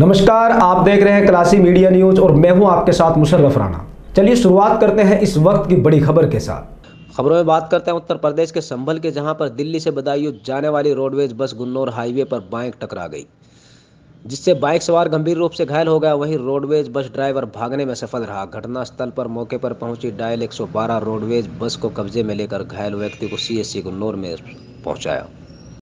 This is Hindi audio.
नमस्कार आप देख रहे हैं क्लासी मीडिया न्यूज और मैं हूं आपके साथ मुशर्रफ राणा चलिए शुरुआत करते हैं इस वक्त की बड़ी खबर के साथ खबरों में बात करते हैं उत्तर प्रदेश के संभल के जहां पर दिल्ली से बदायूं जाने वाली रोडवेज बस गुन्नौर हाईवे पर बाइक टकरा गई जिससे बाइक सवार गंभीर रूप से घायल हो गया वहीं रोडवेज बस ड्राइवर भागने में सफल रहा घटनास्थल पर मौके पर पहुंची डायल 112 रोडवेज बस को कब्जे में लेकर घायल व्यक्ति को सीएससी गुन्नौर में पहुंचाया